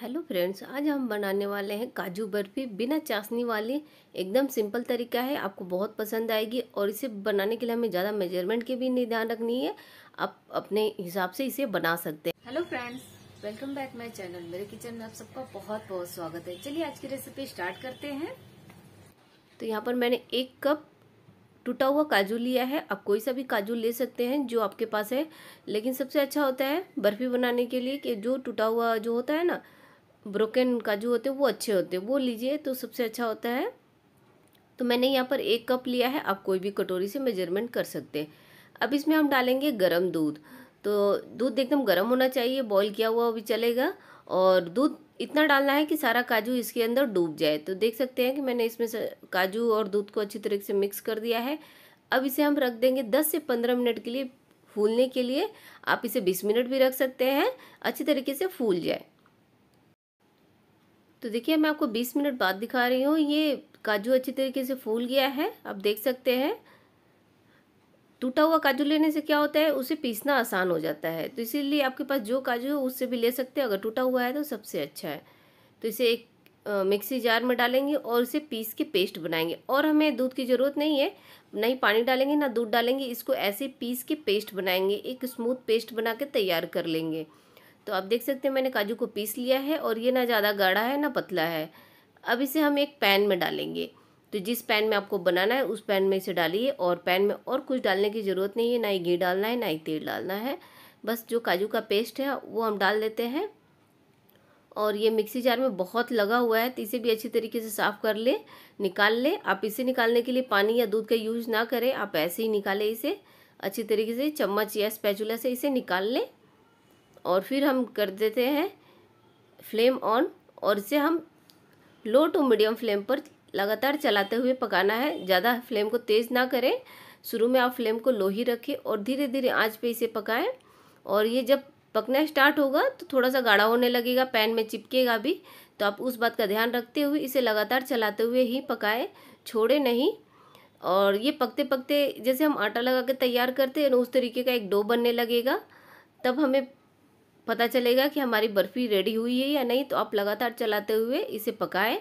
hello friends आज हम बनाने वाले हैं काजू बर्फ़ी बिना चाशनी वाली एकदम सिंपल तरीका है आपको बहुत पसंद आएगी और इसे बनाने के लिए हमें ज़्यादा मेजरमेंट के भी नहीं ध्यान रखनी है आप अपने हिसाब से इसे बना सकते हैं hello friends welcome back my channel मेरे किचन में आप सबका बहुत बहुत स्वागत है चलिए आज की रेसिपी स्टार्ट करते हैं तो यहाँ पर मैंने एक कप टूटा हुआ काजू लिया है आप कोई सा भी काजू ले सकते हैं जो आपके पास है लेकिन सबसे अच्छा होता है बर्फ़ी बनाने के लिए कि जो टूटा हुआ जो होता है ना ब्रोकन काजू होते हैं वो अच्छे होते हैं वो लीजिए तो सबसे अच्छा होता है तो मैंने यहाँ पर एक कप लिया है आप कोई भी कटोरी से मेजरमेंट कर सकते हैं अब इसमें हम डालेंगे गर्म दूध तो दूध एकदम गर्म होना चाहिए बॉईल किया हुआ भी चलेगा और दूध इतना डालना है कि सारा काजू इसके अंदर डूब जाए तो देख सकते हैं कि मैंने इसमें काजू और दूध को अच्छी तरीके से मिक्स कर दिया है अब इसे हम रख देंगे दस से पंद्रह मिनट के लिए फूलने के लिए आप इसे बीस मिनट भी रख सकते हैं अच्छी तरीके से फूल जाए तो देखिए मैं आपको 20 मिनट बाद दिखा रही हूँ ये काजू अच्छी तरीके से फूल गया है आप देख सकते हैं टूटा हुआ काजू लेने से क्या होता है उसे पीसना आसान हो जाता है तो इसीलिए आपके पास जो काजू है उससे भी ले सकते हैं अगर टूटा हुआ है तो सबसे अच्छा है तो इसे एक मिक्सी जार में डालेंगे और इसे पीस के पेस्ट बनाएंगे और हमें दूध की ज़रूरत नहीं है ना ही पानी डालेंगे ना दूध डालेंगे इसको ऐसे पीस के पेस्ट बनाएंगे एक स्मूथ पेस्ट बना के तैयार कर लेंगे तो आप देख सकते हैं मैंने काजू को पीस लिया है और ये ना ज़्यादा गाढ़ा है ना पतला है अब इसे हम एक पैन में डालेंगे तो जिस पैन में आपको बनाना है उस पैन में इसे डालिए और पैन में और कुछ डालने की ज़रूरत नहीं है ना ही घी डालना है ना ही तेल डालना है बस जो काजू का पेस्ट है वो हम डाल देते हैं और ये मिक्सी जार में बहुत लगा हुआ है तो इसे भी अच्छी तरीके से साफ़ कर ले निकाल ले आप इसे निकालने के लिए पानी या दूध का यूज़ ना करें आप ऐसे ही निकालें इसे अच्छी तरीके से चम्मच या स्पैचुला से इसे निकाल लें और फिर हम कर देते हैं फ्लेम ऑन और इसे हम लो टू मीडियम फ्लेम पर लगातार चलाते हुए पकाना है ज़्यादा फ्लेम को तेज़ ना करें शुरू में आप फ्लेम को लो ही रखें और धीरे धीरे आंच पे इसे पकाएं और ये जब पकना स्टार्ट होगा तो थोड़ा सा गाढ़ा होने लगेगा पैन में चिपकेगा भी तो आप उस बात का ध्यान रखते हुए इसे लगातार चलाते हुए ही पकाएं छोड़े नहीं और ये पकते पकते जैसे हम आटा लगा के तैयार करते हैं उस तरीके का एक डो बनने लगेगा तब हमें पता चलेगा कि हमारी बर्फ़ी रेडी हुई है या नहीं तो आप लगातार चलाते हुए इसे पकाएं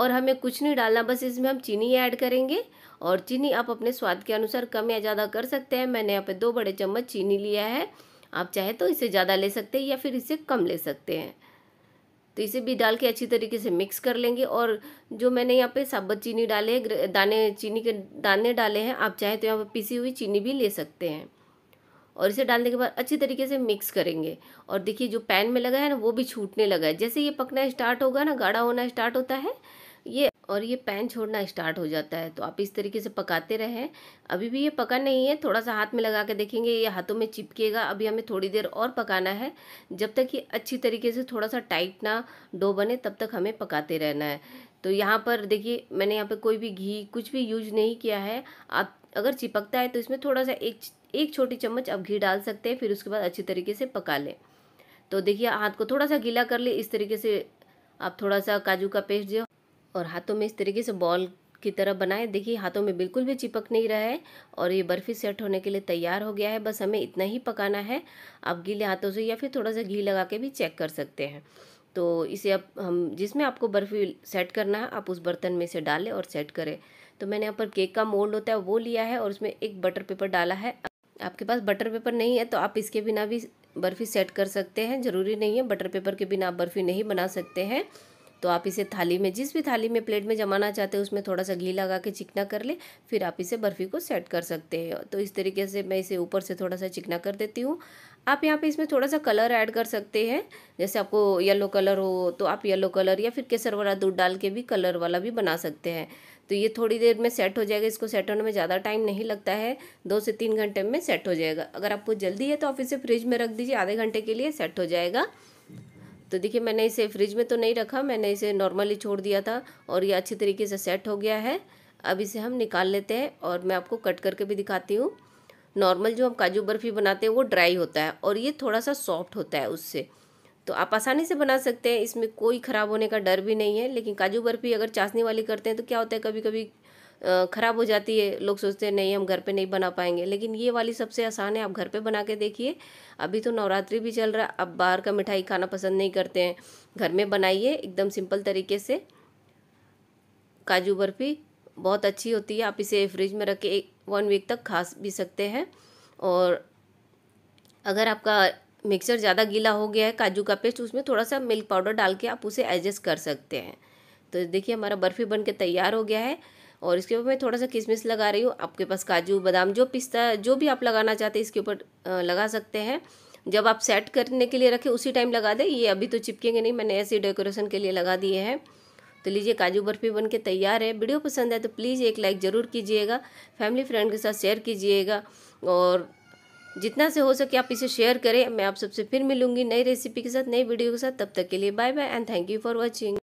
और हमें कुछ नहीं डालना बस इसमें हम चीनी ऐड करेंगे और चीनी आप अपने स्वाद के अनुसार कम या ज़्यादा कर सकते हैं मैंने यहाँ पे दो बड़े चम्मच चीनी लिया है आप चाहे तो इसे ज़्यादा ले सकते हैं या फिर इसे कम ले सकते हैं तो इसे भी डाल के अच्छी तरीके से मिक्स कर लेंगे और जो मैंने यहाँ पे साबुत चीनी डाले दाने चीनी के दाने डाले हैं आप चाहे तो यहाँ पर पीसी हुई चीनी भी ले सकते हैं और इसे डालने के बाद अच्छी तरीके से मिक्स करेंगे और देखिए जो पैन में लगा है ना वो भी छूटने लगा है जैसे ये पकना स्टार्ट होगा ना गाढ़ा होना स्टार्ट होता है ये और ये पैन छोड़ना स्टार्ट हो जाता है तो आप इस तरीके से पकाते रहें अभी भी ये पका नहीं है थोड़ा सा हाथ में लगा के देखेंगे ये हाथों में चिपकेगा अभी हमें थोड़ी देर और पकाना है जब तक ये अच्छी तरीके से थोड़ा सा टाइट ना डो बने तब तक हमें पकाते रहना है तो यहाँ पर देखिए मैंने यहाँ पर कोई भी घी कुछ भी यूज नहीं किया है आप अगर चिपकता है तो इसमें थोड़ा सा एक एक छोटी चम्मच आप घी डाल सकते हैं फिर उसके बाद अच्छी तरीके से पका लें तो देखिए हाथ को थोड़ा सा गीला कर ले इस तरीके से आप थोड़ा सा काजू का पेस्ट दो और हाथों में इस तरीके से बॉल की तरह बनाए देखिए हाथों में बिल्कुल भी चिपक नहीं रहा है और ये बर्फ़ी सेट होने के लिए तैयार हो गया है बस हमें इतना ही पकाना है आप गीले हाथों से या फिर थोड़ा सा घी लगा के भी चेक कर सकते हैं तो इसे अब हम जिसमें आपको बर्फ़ी सेट करना है आप उस बर्तन में इसे डालें और सेट करें तो मैंने यहाँ पर केक का मोल्ड होता है वो लिया है और उसमें एक बटर पेपर डाला है आपके पास बटर पेपर नहीं है तो आप इसके बिना भी बर्फ़ी सेट कर सकते हैं ज़रूरी नहीं है बटर पेपर के बिना आप बर्फ़ी नहीं बना सकते हैं तो आप इसे थाली में जिस भी थाली में प्लेट में जमाना चाहते हैं उसमें थोड़ा सा घी लगा के चिकना कर ले फिर आप इसे बर्फ़ी को सेट कर सकते हैं तो इस तरीके से मैं इसे ऊपर से थोड़ा सा चिकना कर देती हूँ आप यहाँ पे इसमें थोड़ा सा कलर ऐड कर सकते हैं जैसे आपको येलो कलर हो तो आप येलो कलर या फिर केसर वाला दूध डाल के भी कलर वाला भी बना सकते हैं तो ये थोड़ी देर में सेट हो जाएगा इसको सेट होने में ज़्यादा टाइम नहीं लगता है दो से तीन घंटे में सेट हो जाएगा अगर आपको जल्दी है तो आप इसे फ्रिज में रख दीजिए आधे घंटे के लिए सेट हो जाएगा तो देखिए मैंने इसे फ्रिज में तो नहीं रखा मैंने इसे नॉर्मली छोड़ दिया था और ये अच्छी तरीके से सेट हो गया है अब इसे हम निकाल लेते हैं और मैं आपको कट करके भी दिखाती हूँ नॉर्मल जो हम काजू बर्फ़ी बनाते हैं वो ड्राई होता है और ये थोड़ा सा सॉफ्ट होता है उससे तो आप आसानी से बना सकते हैं इसमें कोई ख़राब होने का डर भी नहीं है लेकिन काजू बर्फ़ी अगर चाशनी वाली करते हैं तो क्या होता है कभी कभी ख़राब हो जाती है लोग सोचते हैं नहीं हम घर पे नहीं बना पाएंगे लेकिन ये वाली सबसे आसान है आप घर पे बना के देखिए अभी तो नवरात्रि भी चल रहा है आप बाहर का मिठाई खाना पसंद नहीं करते हैं घर में बनाइए एकदम सिंपल तरीके से काजू बर्फ़ी बहुत अच्छी होती है आप इसे फ्रिज में रख के एक वन वीक तक खा भी सकते हैं और अगर आपका मिक्सर ज़्यादा गीला हो गया है काजू का पेस्ट उसमें थोड़ा सा मिल्क पाउडर डाल के आप उसे एडजस्ट कर सकते हैं तो देखिए हमारा बर्फ़ी बन के तैयार हो गया है और इसके ऊपर मैं थोड़ा सा किशमिश लगा रही हूँ आपके पास काजू बादाम जो पिस्ता जो भी आप लगाना चाहते हैं इसके ऊपर लगा सकते हैं जब आप सेट करने के लिए रखें उसी टाइम लगा दें ये अभी तो चिपकेंगे नहीं मैंने ऐसे डेकोरेशन के लिए लगा दिए हैं तो लीजिए काजू बर्फ़ी बन के तैयार है वीडियो पसंद है तो प्लीज़ एक लाइक ज़रूर कीजिएगा फैमिली फ्रेंड के साथ शेयर कीजिएगा और जितना से हो सके आप इसे शेयर करें मैं आप सबसे फिर मिलूंगी नई रेसिपी के साथ नई वीडियो के साथ तब तक के लिए bye bye and thank you for watching